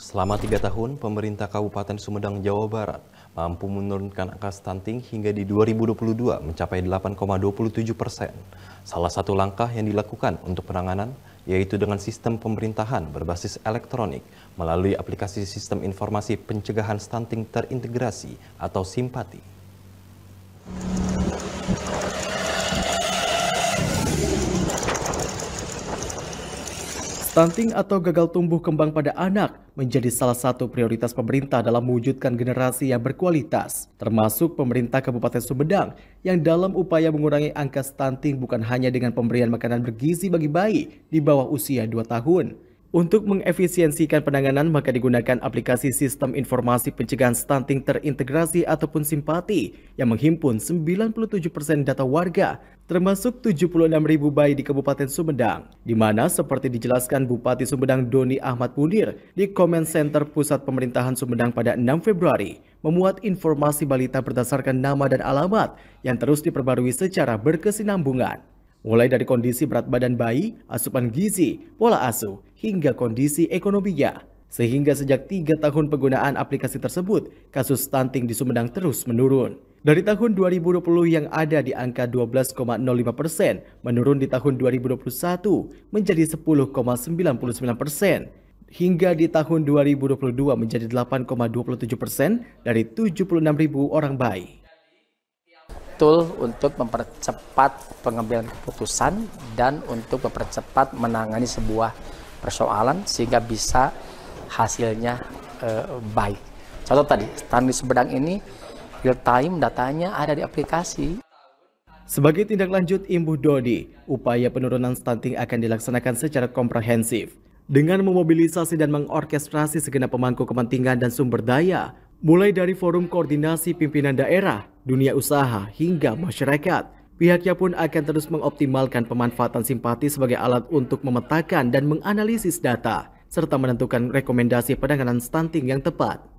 Selama tiga tahun, pemerintah Kabupaten Sumedang, Jawa Barat mampu menurunkan angka stunting hingga di 2022 mencapai 8,27 persen. Salah satu langkah yang dilakukan untuk penanganan yaitu dengan sistem pemerintahan berbasis elektronik melalui aplikasi Sistem Informasi Pencegahan Stunting Terintegrasi atau SIMPATI. Stunting atau gagal tumbuh kembang pada anak menjadi salah satu prioritas pemerintah dalam mewujudkan generasi yang berkualitas, termasuk pemerintah Kabupaten Sumedang yang dalam upaya mengurangi angka stunting bukan hanya dengan pemberian makanan bergizi bagi bayi di bawah usia 2 tahun, untuk mengefisiensikan penanganan, maka digunakan aplikasi Sistem Informasi Pencegahan Stunting Terintegrasi ataupun Simpati yang menghimpun 97% data warga, termasuk 76.000 bayi di Kabupaten Sumedang. Di mana seperti dijelaskan Bupati Sumedang Doni Ahmad Munir di Comment Center Pusat Pemerintahan Sumedang pada 6 Februari, memuat informasi balita berdasarkan nama dan alamat yang terus diperbarui secara berkesinambungan. Mulai dari kondisi berat badan bayi, asupan gizi, pola asuh, hingga kondisi ekonominya. Sehingga sejak tiga tahun penggunaan aplikasi tersebut, kasus stunting di Sumedang terus menurun. Dari tahun 2020 yang ada di angka 12,05 persen, menurun di tahun 2021 menjadi 10,99 persen. Hingga di tahun 2022 menjadi 8,27 persen dari 76 ribu orang bayi. Tool untuk mempercepat pengambilan keputusan dan untuk mempercepat menangani sebuah persoalan sehingga bisa hasilnya e, baik. Contoh tadi, standar sebedang ini real time datanya ada di aplikasi. Sebagai tindak lanjut Imbuh Dodi, upaya penurunan stunting akan dilaksanakan secara komprehensif dengan memobilisasi dan mengorkestrasi segenap pemangku kepentingan dan sumber daya, mulai dari forum koordinasi pimpinan daerah, dunia usaha hingga masyarakat. Pihaknya pun akan terus mengoptimalkan pemanfaatan simpati sebagai alat untuk memetakan dan menganalisis data, serta menentukan rekomendasi penanganan stunting yang tepat.